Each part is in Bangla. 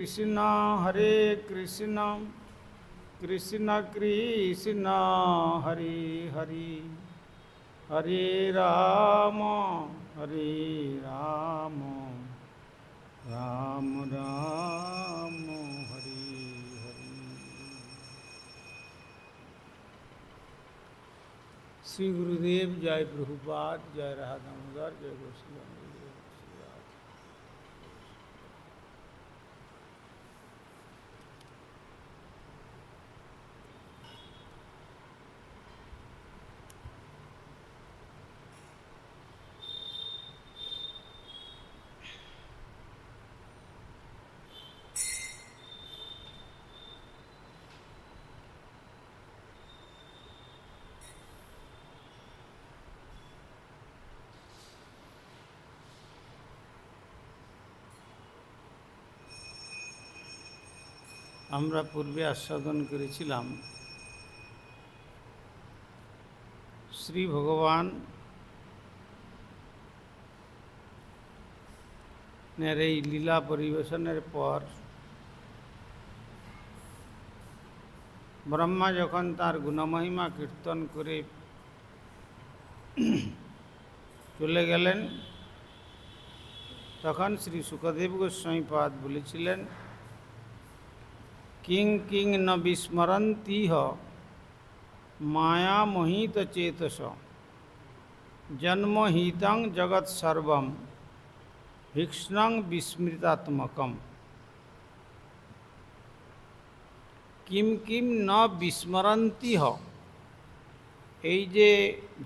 कृष्णा हरे कृष्णा कृष्णा कृष्णा हरे हरे हरे राम हरे राम राम राम हरे हरे श्री गुरुदेव जय प्रभुपाद जय राधा दामोदर जय गोस्वामी আমরা পূর্বে আস্বাদন করেছিলাম শ্রী ভগবান এই লীলা পরিবেশনের পর ব্রহ্মা যখন তার গুণমহিমা কীর্তন করে চলে গেলেন তখন শ্রী সুখদেব গোস্বামীপাদ বলেছিলেন কিং কিং ন হ মায়া বিস্মরন্তীহ মায়ামোহিতচেতস জন্মহিতং সর্বম ভীক্ষ্ণং বিস্মৃতাত্মকম কিম কিম ন হ এই যে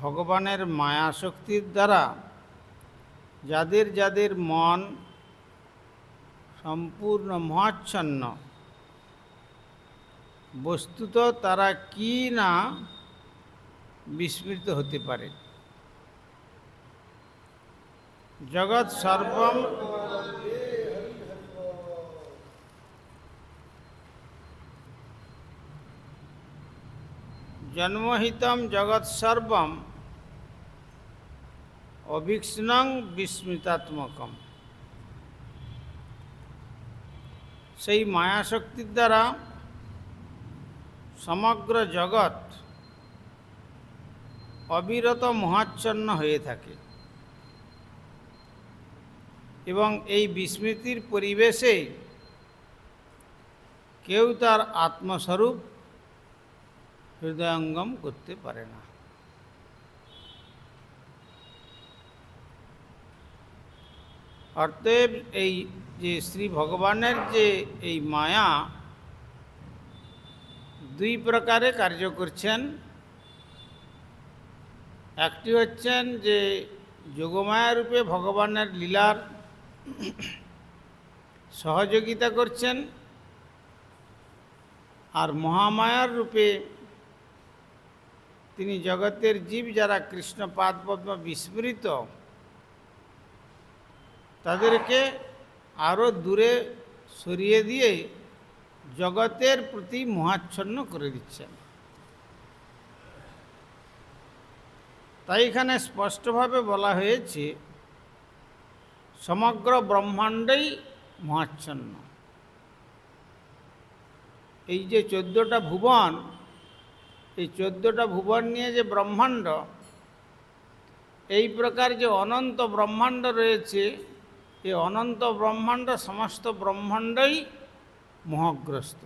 ভগবানের মায়াশক্তির দ্বারা যাদের যাদের মন সম্পূর্ণ মহাচ্ছন্ন বস্তুত তারা কি না বিস্মৃত হতে পারে জগৎ সর্বম জন্মহিতম জগৎ সর্বম অভিক্ষ্ণং বিস্মিতাত্মকম সেই মায়াশক্তির দ্বারা সমগ্র জগৎ অবিরত মহাচ্ছন্ন হয়ে থাকে এবং এই বিস্মৃতির পরিবেশে কেউ তার আত্মস্বরূপ হৃদয়ঙ্গম করতে পারে না অতএব এই যে শ্রী ভগবানের যে এই মায়া দুই প্রকারে কার্য করছেন একটি হচ্ছেন যে যোগমায়া রূপে ভগবানের লীলার সহযোগিতা করছেন আর মহামায়ার রূপে তিনি জগতের জীব যারা কৃষ্ণ পদ্ম বিস্মৃত তাদেরকে আরও দূরে সরিয়ে দিয়ে জগতের প্রতি মহাচ্ছন্ন করে দিচ্ছেন তাই এখানে স্পষ্টভাবে বলা হয়েছে সমগ্র ব্রহ্মাণ্ডই মহাচ্ছন্ন এই যে চোদ্দোটা ভুবন এই চোদ্দোটা ভুবন নিয়ে যে ব্রহ্মাণ্ড এই প্রকার যে অনন্ত ব্রহ্মাণ্ড রয়েছে এই অনন্ত ব্রহ্মাণ্ড সমস্ত ব্রহ্মাণ্ডই মোহগ্রস্ত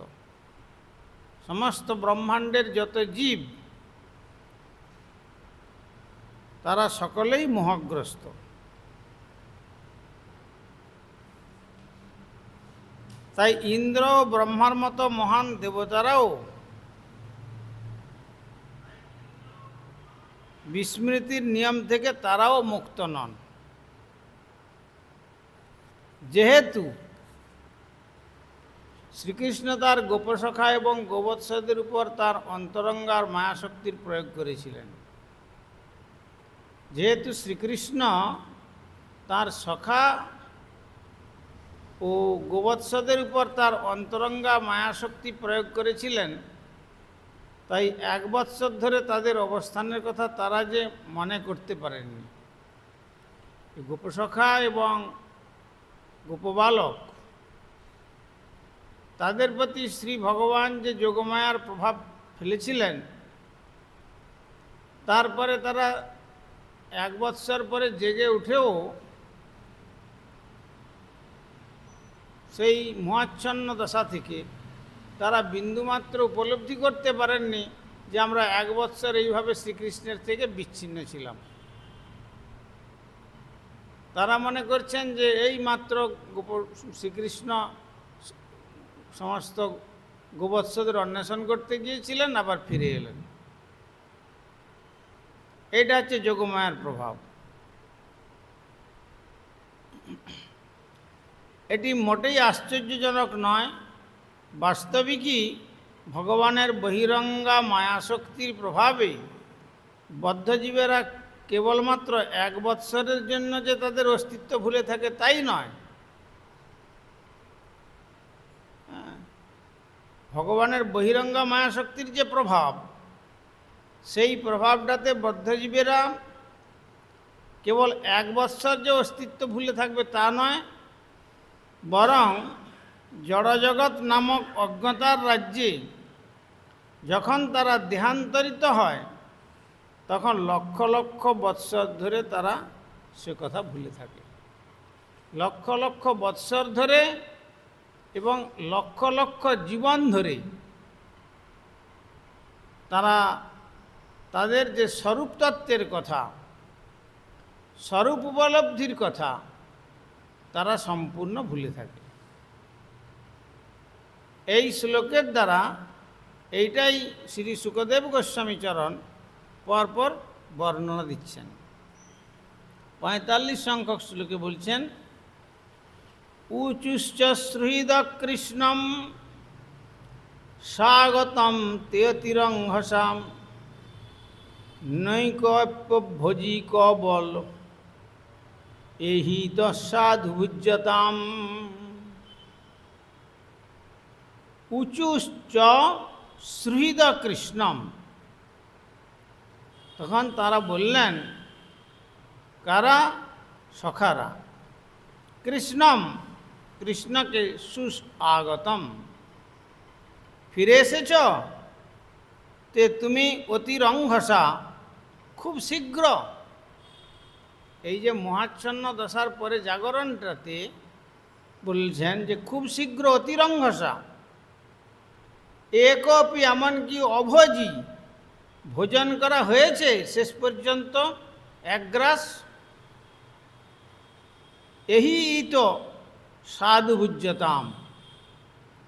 সমস্ত ব্রহ্মাণ্ডের যত জীব তারা সকলেই মোহগ্রস্ত তাই ইন্দ্র ব্রহ্মার মতো মহান দেবতারাও বিস্মৃতির নিয়ম থেকে তারাও মুক্ত নন যেহেতু শ্রীকৃষ্ণ তার গোপসখা এবং গোবৎসদের উপর তার অন্তরঙ্গার মায়াশক্তির প্রয়োগ করেছিলেন যেহেতু শ্রীকৃষ্ণ তার সখা ও গোবৎসদের উপর তার অন্তরঙ্গা মায়াশক্তি প্রয়োগ করেছিলেন তাই এক বৎসর ধরে তাদের অবস্থানের কথা তারা যে মনে করতে পারেননি গোপসখা এবং গোপবালক তাদের প্রতি শ্রী ভগবান যে যোগমায়ার প্রভাব ফেলেছিলেন তারপরে তারা এক বৎসর পরে জেগে উঠেও সেই মহাচ্ছন্ন দশা থেকে তারা বিন্দুমাত্র উপলব্ধি করতে পারেননি যে আমরা এক বৎসর এইভাবে শ্রীকৃষ্ণের থেকে বিচ্ছিন্ন ছিলাম তারা মনে করছেন যে এই মাত্র শ্রীকৃষ্ণ সমস্ত গোবৎসদের অন্বেষণ করতে গিয়েছিলেন আবার ফিরে এলেন এটা হচ্ছে যোগমায়ার প্রভাব এটি মোটেই আশ্চর্যজনক নয় বাস্তবিকই ভগবানের বহিরঙ্গা মায়াশক্তির প্রভাবে বদ্ধজীবেরা কেবলমাত্র এক বৎসরের জন্য যে তাদের অস্তিত্ব ভুলে থাকে তাই নয় ভগবানের বহিরঙ্গ মায়াশক্তির যে প্রভাব সেই প্রভাবটাতে বদ্ধজীবীরা কেবল এক বৎসর যে অস্তিত্ব ভুলে থাকবে তা নয় বরং জড়জগৎ নামক অজ্ঞতার রাজ্যে যখন তারা দেহান্তরিত হয় তখন লক্ষ লক্ষ বৎসর ধরে তারা সে কথা ভুলে থাকে লক্ষ লক্ষ বৎসর ধরে এবং লক্ষ লক্ষ জীবন ধরে তারা তাদের যে স্বরূপ তত্ত্বের কথা স্বরূপ উপলব্ধির কথা তারা সম্পূর্ণ ভুলে থাকে এই শ্লোকের দ্বারা এইটাই শ্রী সুখদেব গোস্বামীচরণ পরপর বর্ণনা দিচ্ছেন পঁয়তাল্লিশ সংখ্যক শ্লোকে বলছেন ऊचुश्चृद कृष्ण स्वागत तेतिरंघसा नैकभोजी कबल यही दशाधुजता उचुश्च कृष्णम तक तारा बोलें कारा सखारा कृष्णम কৃষ্ণকে সুস্বাগতম ফিরে এসেছ তে তুমি অতিরঙ্ঘসা খুব শীঘ্র এই যে মহাচ্ছন্ন দশার পরে জাগরণটাতে বলছেন যে খুব শীঘ্র অতিরঙ্ঘসা একপি এমনকি অভোজি ভোজন করা হয়েছে শেষ পর্যন্ত একগ্রাস এই তো সাধু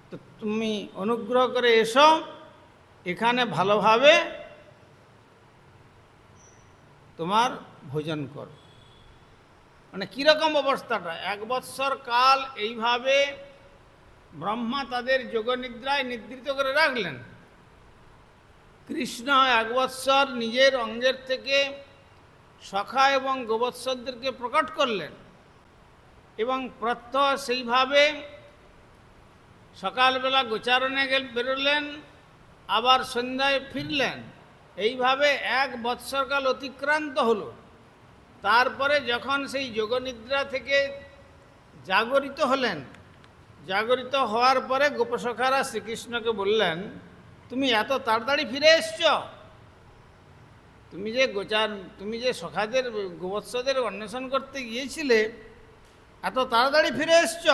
তো তুমি অনুগ্রহ করে এসো এখানে ভালোভাবে তোমার ভোজন করো মানে কীরকম অবস্থাটা এক বৎসর কাল এইভাবে ব্রহ্মা তাদের যোগনিদ্রায় নিদ্রিত করে রাখলেন কৃষ্ণ এক বৎসর নিজের অঙ্গের থেকে সখা এবং গোবৎসরদেরকে প্রকট করলেন এবং প্রত্যহ সেইভাবে সকালবেলা গোচারণে গেল বেরোলেন আবার সন্ধ্যায় ফিরলেন এইভাবে এক বৎসরকাল অতিক্রান্ত হল তারপরে যখন সেই যোগনিদ্রা থেকে জাগরিত হলেন জাগরিত হওয়ার পরে গোপসখারা শ্রীকৃষ্ণকে বললেন তুমি এত তাড়াতাড়ি ফিরে এসছ তুমি যে গোচার তুমি যে সখাদের গোবৎসদের অন্বেষণ করতে গিয়েছিলে এত তাড়াতাড়ি ফিরে এসছ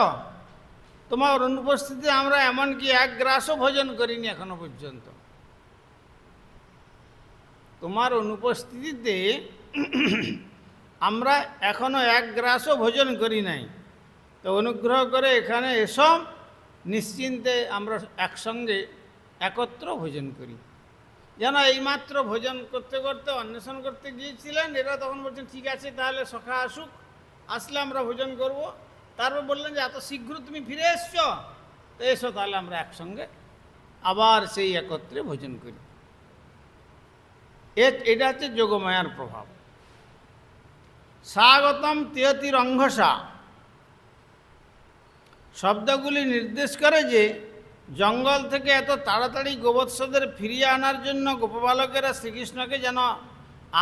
তোমার অনুপস্থিতি আমরা এমনকি এক গ্রাসও ভোজন করিনি এখনো পর্যন্ত তোমার অনুপস্থিতিতে আমরা এখনো এক গ্রাসও ভোজন করি নাই তো অনুগ্রহ করে এখানে এসব নিশ্চিন্তে আমরা একসঙ্গে একত্র ভোজন করি যেন এইমাত্র ভোজন করতে করতে অন্বেষণ করতে গিয়েছিলেন এরা তখন বলছেন ঠিক আছে তাহলে সখা আসুক আসলে আমরা ভোজন করব তারপর বললেন যে এত শীঘ্র তুমি ফিরে এসছ তো এসো তাহলে আমরা একসঙ্গে আবার সেই একত্রে ভোজন করি এটা হচ্ছে যোগমায়ার প্রভাব স্বাগতম তিয়তিরঙ্ঘসা শব্দগুলি নির্দেশ করে যে জঙ্গল থেকে এত তাড়াতাড়ি গোবৎসদের ফিরিয়ে আনার জন্য গোপবালকেরা শ্রীকৃষ্ণকে যেন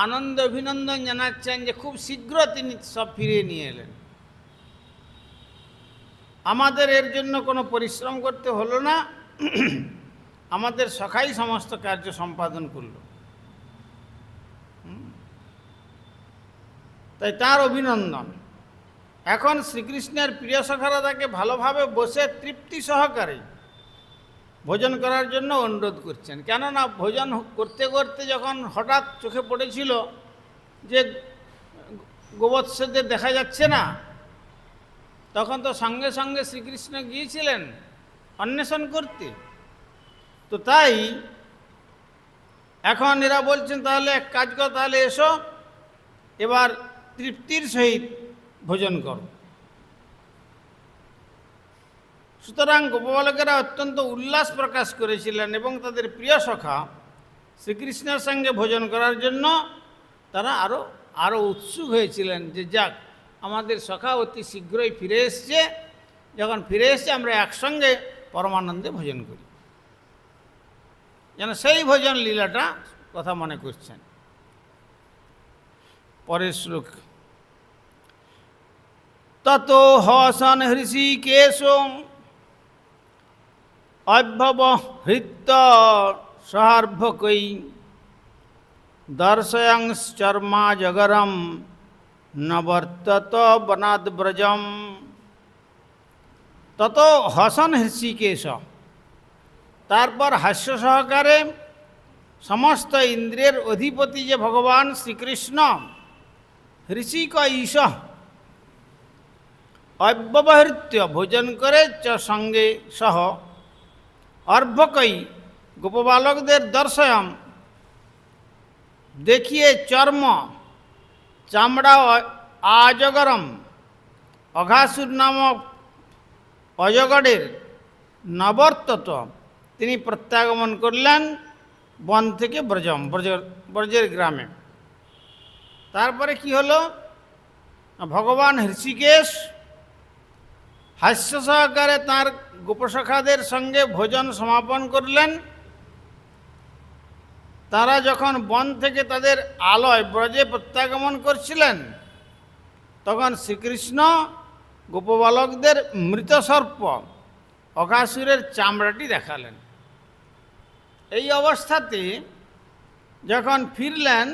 আনন্দ অভিনন্দন জানাচ্ছেন যে খুব শীঘ্র তিনি সব ফিরিয়ে নিয়ে এলেন আমাদের এর জন্য কোনো পরিশ্রম করতে হলো না আমাদের সখাই সমস্ত কার্য সম্পাদন করল তাই তার অভিনন্দন এখন শ্রীকৃষ্ণের প্রিয় সখারা তাকে ভালোভাবে বসে তৃপ্তি সহকারে ভোজন করার জন্য অনুরোধ করছেন কেননা ভোজন করতে করতে যখন হঠাৎ চোখে পড়েছিল যে গোবৎসদের দেখা যাচ্ছে না তখন তো সঙ্গে সঙ্গে শ্রীকৃষ্ণ গিয়েছিলেন অন্বেষণ করতে তো তাই এখন এরা বলছেন তাহলে এক কাজ কর তাহলে এসো এবার তৃপ্তির সহিত ভোজন করো সুতরাং গোপবালকেরা অত্যন্ত উল্লাস প্রকাশ করেছিলেন এবং তাদের প্রিয় সখা শ্রীকৃষ্ণের সঙ্গে ভোজন করার জন্য তারা আরও আরও উৎসুক হয়েছিলেন যে যাক আমাদের সখা অতি শীঘ্রই ফিরে এসছে যখন ফিরে এসছে আমরা একসঙ্গে পরমানন্দে ভোজন করি যেন সেই ভোজন লীলাটা কথা মনে করছেন পরের শ্লোক তত হসন হৃষিকেশ अव्यवहृत सहार्भक दर्शयाचर्मा जगरम न बनाद ब्रजम तत हसन हृषिकेश तार हास्य सहकारे समस्त इंद्रियर अधिपति जे भगवान श्रीकृष्ण ऋषिक ईश अव्यवहृत्य भोजन करे च संगे सह অর্ভকই গোপবালকদের দর্শয়ম দেখিয়ে চর্ম চামড়া আজগরম অঘাসুর নামক অজগরের নবর্তত তিনি প্রত্যাগমন করলেন বন থেকে ব্রজম ব্রজ ব্রজের গ্রামে তারপরে কি হলো ভগবান হৃষিকেশ হাস্য সহকারে তাঁর গোপসখাদের সঙ্গে ভোজন সমাপন করলেন তারা যখন বন থেকে তাদের আলয় ব্রজে প্রত্যাগমন করছিলেন তখন শ্রীকৃষ্ণ গোপবালকদের মৃত সর্প অকাসুরের চামড়াটি দেখালেন এই অবস্থাতে যখন ফিরলেন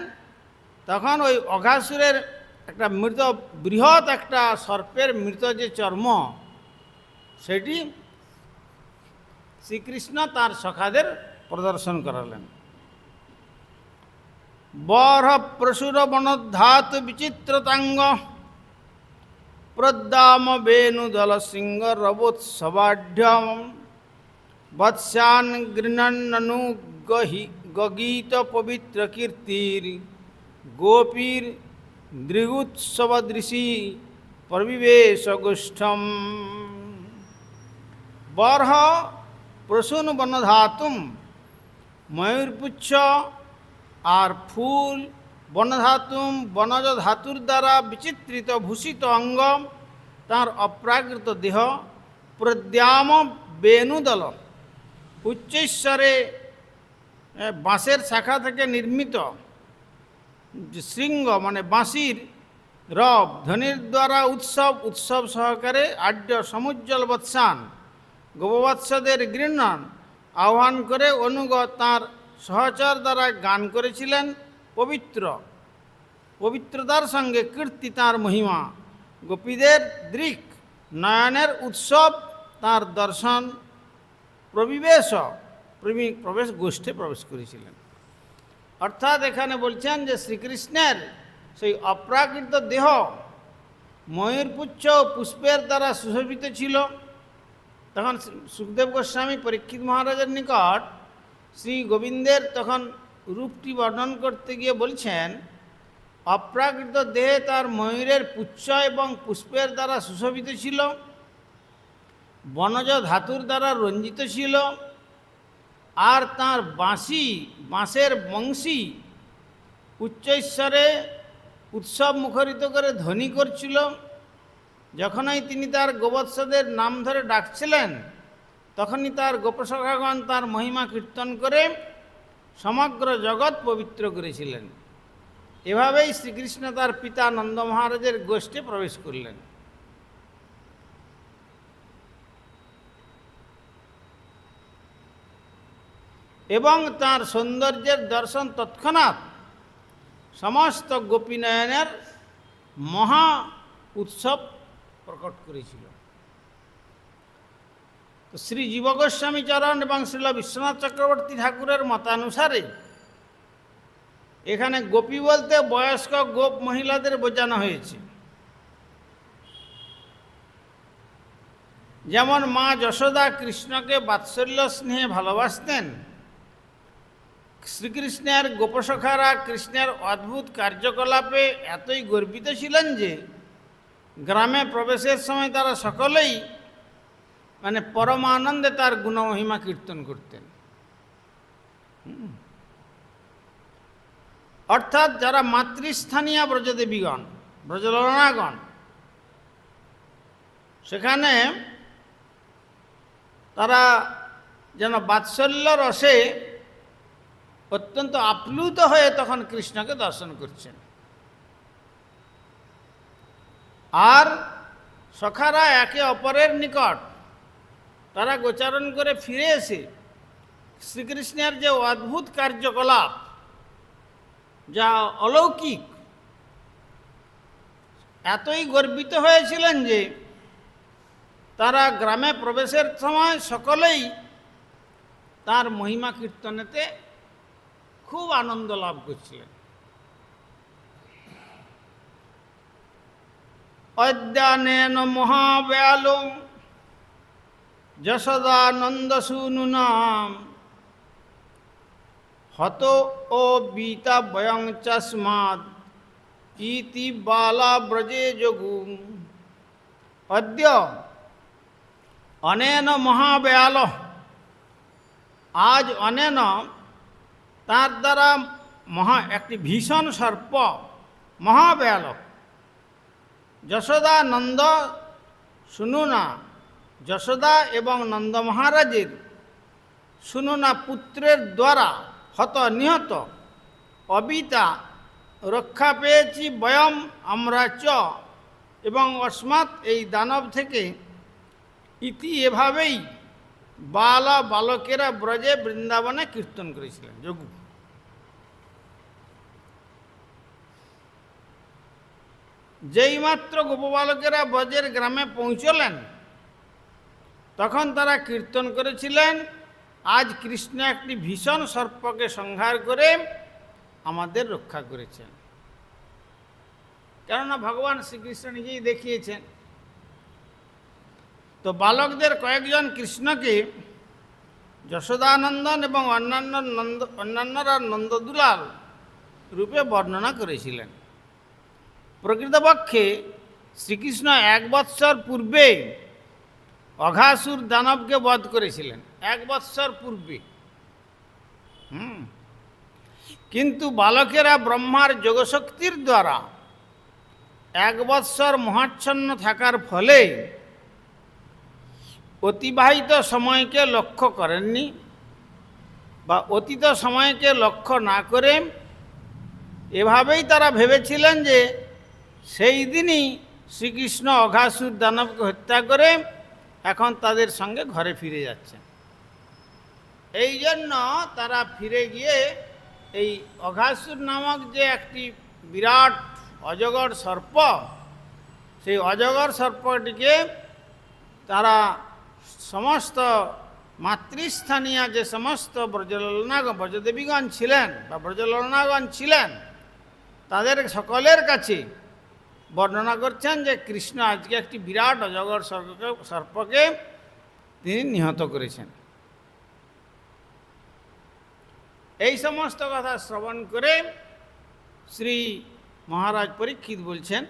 তখন ওই অঘাসুরের একটা মৃত বৃহৎ একটা সর্পের মৃত যে চর্ম সেটি শ্রীকৃষ্ণ তার সখাদের প্রদর্শন করালেন বরহ প্রসুর বনধাত বিচিত্রতাঙ্গ প্রদ্দাম বেণুদল সিংহ রবোৎসবাঢ্যম বৎস্যান গৃণন্নু গগীত পবিত্র কীর্তির গোপীর দৃগুৎসবদৃশি প্রবিবেশগোষ্ঠম বরহ প্রসূন বনধাতুম ময়ূরপুচ্ছ আর ফুল বনধাতুম বনজ ধাতুর দ্বারা বিচিত্রিত ভূষিত অঙ্গ তার অপ্রাকৃত দেহ প্রদ্যাম বেনুদল উচ্চেশ্বরে বাঁশের শাখা থেকে নির্মিত শৃঙ্গ মানে বাঁশির রব ধ্বনির দ্বারা উৎসব উৎসব সহকারে আড্য সমুজ্জ্বল বৎসান গোপবৎসদের গৃহণ আহ্বান করে অনুগত তাঁর সহচর দ্বারা গান করেছিলেন পবিত্র পবিত্রতার সঙ্গে কীর্তি তাঁর মহিমা গোপীদের দৃক নয়নের উৎসব তার দর্শন প্রবিবেশ প্রেমিক প্রবেশ গোষ্ঠে প্রবেশ করেছিলেন অর্থাৎ এখানে বলছেন যে শ্রীকৃষ্ণের সেই অপ্রাকৃত দেহ ময়ূরপুচ্ছ পুষ্পের দ্বারা সুশোভিত ছিল তখন সুখদেব গোস্বামী পরীক্ষিত মহারাজের নিকট শ্রী গোবিন্দের তখন রূপটি বর্ণন করতে গিয়ে বলছেন অপ্রাকৃত দেহে তার ময়ূরের পুচ্ছ এবং পুষ্পের দ্বারা সুশোভিত ছিল বনজ ধাতুর দ্বারা রঞ্জিত ছিল আর তার বাঁশি বাঁশের বংশী উচ্চৈশ্বরে উৎসব মুখরিত করে ধ্বনি করছিল যখনই তিনি তার গোবৎসদের নাম ধরে ডাকছিলেন তখনই তার গোপসখাগণ তার মহিমা কীর্তন করে সমগ্র জগৎ পবিত্র করেছিলেন এভাবেই শ্রীকৃষ্ণ তার পিতা নন্দ মহারাজের গোষ্ঠে প্রবেশ করলেন এবং তার সৌন্দর্যের দর্শন তৎক্ষণাৎ সমস্ত গোপীনয়নের মহা উৎসব প্রকট করেছিল তো শ্রী জীবগোস্বামী চরণ এবং শ্রীল বিশ্বনাথ চক্রবর্তী ঠাকুরের মতানুসারে এখানে গোপী বলতে বয়স্ক গোপ মহিলাদের বোঝানো হয়েছে যেমন মা যশোদা কৃষ্ণকে বাৎসল্য স্নেহে ভালোবাসতেন শ্রীকৃষ্ণের গোপসখারা কৃষ্ণের অদ্ভুত কার্যকলাপে এতই গর্বিত ছিলেন যে গ্রামে প্রবেশের সময় তারা সকলেই মানে পরমানন্দে তার গুণমহিমা কীর্তন করতেন অর্থাৎ যারা মাতৃস্থানীয় ব্রজদেবীগণ ব্রজলনাগণ সেখানে তারা যেন বাৎসল্য রসে অত্যন্ত আপ্লুত হয়ে তখন কৃষ্ণকে দর্শন করছেন আর সখারা একে অপরের নিকট তারা গোচারণ করে ফিরে এসে শ্রীকৃষ্ণের যে অদ্ভুত কার্যকলাপ যা অলৌকিক এতই গর্বিত হয়েছিলেন যে তারা গ্রামে প্রবেশের সময় সকলেই তার মহিমা কীর্তনেতে খুব আনন্দ লাভ করছিলেন অদ্যানেন মহাব্যালু যশদানন্দসূনুনাম হত ও বিতা বয়ং চস্মাদ ইতি বালা ব্রজে যোগু অদ্য অনেন মহাব্যাল আজ অনেন তার দ্বারা মহা একটি ভীষণ সর্প মহাব্যালক যশোদা নন্দ না যশোদা এবং নন্দ মহারাজের না পুত্রের দ্বারা হত নিহত অবিতা রক্ষা পেয়েছি বয়ম আমরা চ এবং অস্মাৎ এই দানব থেকে ইতি এভাবেই বাল বালকেরা ব্রজে বৃন্দাবনে কীর্তন করেছিলেন যোগু যেইমাত্র গোপবালকেরা বজের গ্রামে পৌঁছলেন তখন তারা কীর্তন করেছিলেন আজ কৃষ্ণ একটি ভীষণ সর্পকে সংহার করে আমাদের রক্ষা করেছেন কেননা ভগবান শ্রীকৃষ্ণ নিজেই দেখিয়েছেন তো বালকদের কয়েকজন কৃষ্ণকে যশোদানন্দন এবং অন্যান্য নন্দ অন্যান্যরা নন্দদুলাল রূপে বর্ণনা করেছিলেন প্রকৃতপক্ষে শ্রীকৃষ্ণ এক বৎসর পূর্বে অঘাসুর দানবকে বধ করেছিলেন এক বৎসর পূর্বে হুম কিন্তু বালকেরা ব্রহ্মার যোগশক্তির দ্বারা এক বৎসর মহাচ্ছন্ন থাকার ফলে অতিবাহিত সময়কে লক্ষ্য করেননি বা অতীত সময়কে লক্ষ্য না করে এভাবেই তারা ভেবেছিলেন যে সেই দিনই শ্রীকৃষ্ণ অঘাসুর দানবকে হত্যা করে এখন তাদের সঙ্গে ঘরে ফিরে যাচ্ছেন এই জন্য তারা ফিরে গিয়ে এই অঘাসুর নামক যে একটি বিরাট অজগর সর্প সেই অজগর সর্পটিকে তারা সমস্ত মাতৃস্থানীয় যে সমস্ত ব্রজলনা ব্রজদেবীগণ ছিলেন বা ব্রজলনাগণ ছিলেন তাদের সকলের কাছে বর্ণনা করছেন যে কৃষ্ণ আজকে একটি বিরাট অজগর সর্পকে সর্পকে তিনি নিহত করেছেন এই সমস্ত কথা শ্রবণ করে শ্রী মহারাজ পরীক্ষিত বলছেন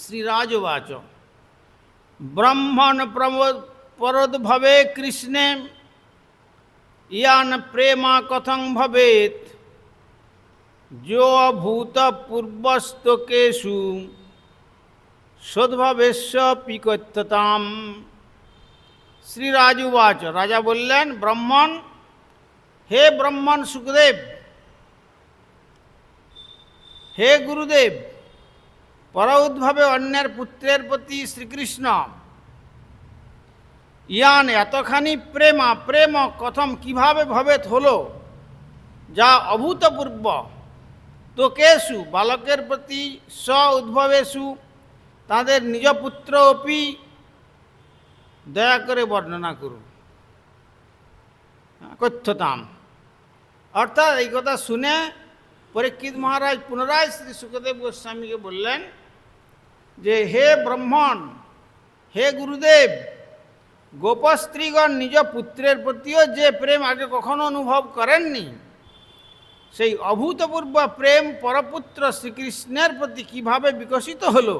শ্রীরাজবাচ ব্রহ্মণ পরোদ্ভবে কৃষ্ণে ইয়ান প্রেমা কথং ভবেত जो अभूत पूर्वस्तकेशु সদ্ভাবেশ্য পিকত্যতাম শ্রীরাজুবাচ রাজা বললেন ব্রাহ্মণ হে ব্রহ্মণ সুখদেব হে গুরুদেব পরউদ্ভাবে অন্যের পুত্রের প্রতি শ্রীকৃষ্ণ ইয়ান এতখানি প্রেমা প্রেম কথম কিভাবে ভবেত হলো যা অভূতপূর্ব তো কেসু বালকের প্রতি স্ব উদ্ভবেশু তাদের নিজ পুত্র অপি দয়া করে বর্ণনা করুন কথ্যতাম অর্থাৎ এই কথা শুনে পরীক্ষিত মহারাজ পুনরায় শ্রী সুখদেব গোস্বামীকে বললেন যে হে ব্রহ্মণ হে গুরুদেব গোপস্ত্রীগণ নিজ পুত্রের প্রতিও যে প্রেম আগে কখনো অনুভব করেননি সেই অভূতপূর্ব প্রেম পরপুত্র শ্রীকৃষ্ণের প্রতি কিভাবে বিকশিত হলো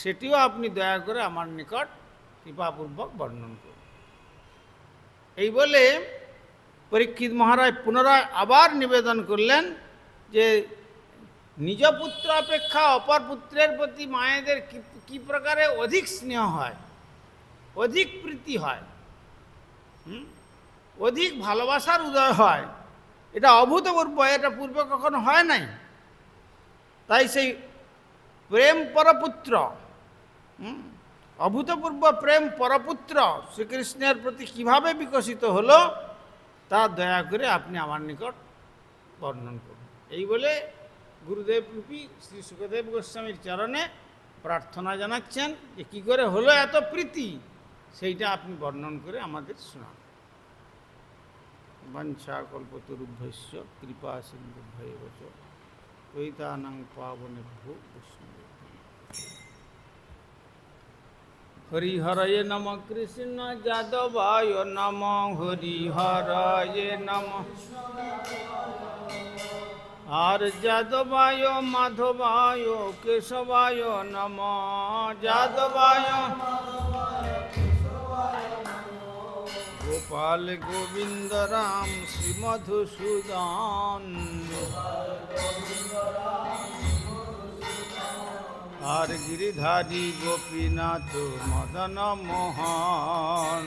সেটিও আপনি দয়া করে আমার নিকট কৃপাপূর্বক বর্ণন করুন এই বলে পরীক্ষিত মহারাজ পুনরায় আবার নিবেদন করলেন যে নিজ পুত্র অপেক্ষা অপর পুত্রের প্রতি মায়েদের কি প্রকারে অধিক স্নেহ হয় অধিক প্রীতি হয় অধিক ভালোবাসার উদয় হয় এটা অভূতপূর্ব এটা পূর্বে কখনো হয় নাই তাই সেই প্রেম পরপুত্র অভূতপূর্ব প্রেম পরপুত্র শ্রীকৃষ্ণের প্রতি কিভাবে বিকশিত হলো তা দয়া করে আপনি আমার নিকট বর্ণন করুন এই বলে গুরুদেব রূপী শ্রী সুখদেব গোস্বামীর চরণে প্রার্থনা জানাচ্ছেন যে কী করে হলো এত প্রীতি সেইটা আপনি বর্ণন করে আমাদের শোনান वंशाकल्पतरुभ्यश्च कृपा सिन्धुभ्यैव च त्वैतानां पावनेभ्यो विष्णु हरिहरये नमः कृष्ण जादवाय नमः हरिहरये नमः আর যাদবায় মাধবায় কেশবায় নম যাদবায় গোপাল গোবিন্দ রাম শ্রী মধুসূদন আর গিরিধারী গোপীনাথ মদন মোহন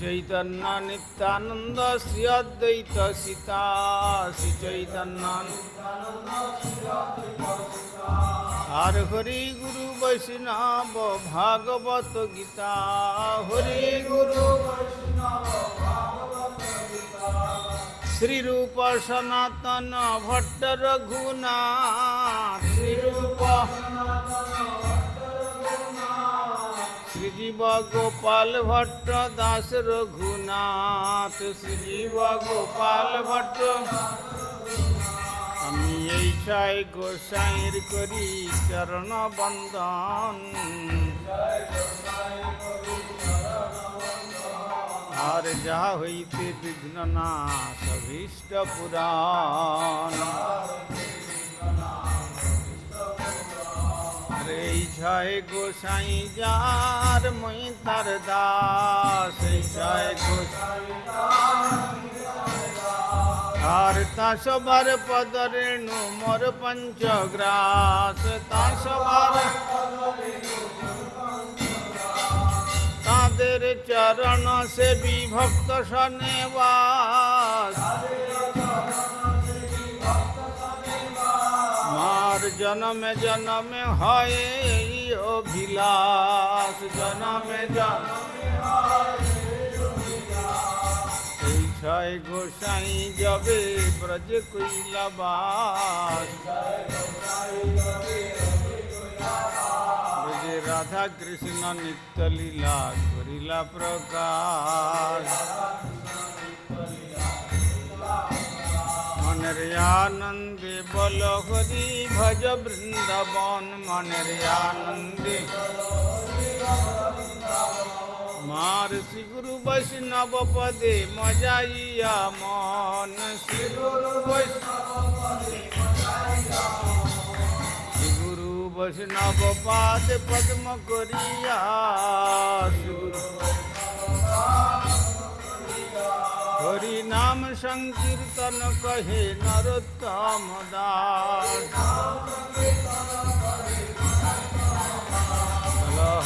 চৈতন্য নিত্যানন্দ শ্রী অদ্বৈত সীতা শ্রী চৈতন্য নিত্যানন্দ শ্রী অদ্বৈত সীতা हर हरि गुरु वैष्णव भागवत गीता हरि गुरु श्री रूप सनातन भट्ट रघुनाथ श्री रूप श्री जीव गोपाल भट्ट दास रघुनाथ श्री जीव गोपाल भट्ट জয় গোসাইর করি চরণ বন্দন আর যাহা হইতে বিঘ্ন না সভীষ্ট পুরাণ এই ছয় গোসাই যার মই তার দাস এই ছয় গোসাই तासभर पदरेणु मोर पञ्चग्रास तासभर তাদের চরণ সে বিভক্ত সনেবাস মার জনমে জনমে হয় অভিলাষ জনমে জনমে जय गोसाई जबे ब्रज कुलबास ब्रज राधा कृष्ण नित्य लीला करिला प्रकाश मनरे आनंदे बल हरि भज वृंदावन मनरे आनंदे মার শ্রী গুরু বৈষ্ণব পদে মজাইয়া মন শ্রী গুরু বৈষ্ণব পদে মজাইয়া শ্রী গুরু বৈষ্ণব পাদে পদ্ম করিয়া শ্রী হরি নাম সংকীর্তন কহে নরোত্তম দাস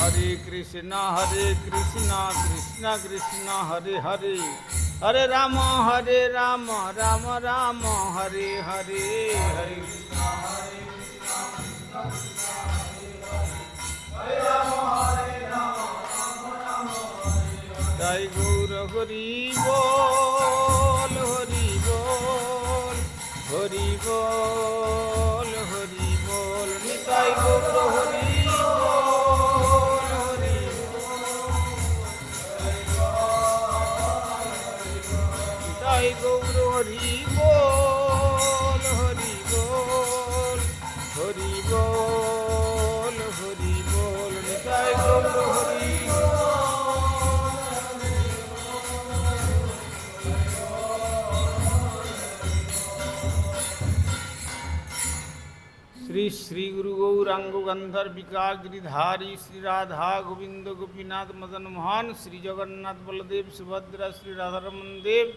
হরে কৃষ্ণ হরে কৃষ্ণ কৃষ্ণ কৃষ্ণ হরে হরে হরে রাম হরে রাম রাম রাম হরে হরে হরে জয় গৌর হরি বল হরি বল হরি বল হরি বল নিতাই গৌর হরি श्री श्री गुरु गौरांग गंधर्विका गिरिधारी श्री राधा गोविंद गोपीनाथ मदन मोहन श्री जगन्नाथ बलदेव सुभद्रा श्री राधारमन देव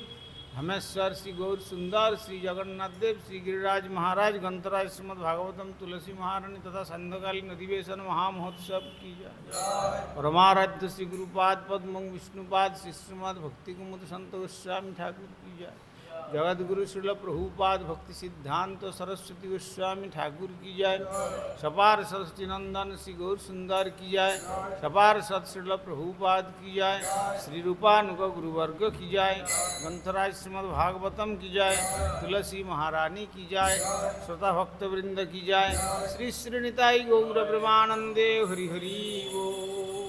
हमेश्वर श्री गौर सुंदर श्री जगन्नाथ देव श्री गिरिराज महाराज गंतराज श्रीमद भागवतम तुलसी महारानी तथा संध्याकालीन अधिवेशन महामहोत्सव की जाए परमाराध्य श्री गुरुपाद पद्म विष्णुपाद श्री श्रीमद भक्ति कुमद संत गोस्वामी ठाकुर की जाए जगदगुरु श्रील प्रभुपाद भक्ति सिद्धांत तो सरस्वती गोस्वामी ठाकुर की जाय सपार सरस्वती नंदन श्री गौर सुंदर की जाय सपार सत श्रील प्रभुपाद की जाय श्री रूपानुग गुरुवर्ग की जाय ग्रंथराज श्रीमद भागवतम की जाय तुलसी महारानी की जाय श्रोता भक्तवृंद की जाय श्री श्रीनिताई गौर प्रेमानंदे हरिहरी गो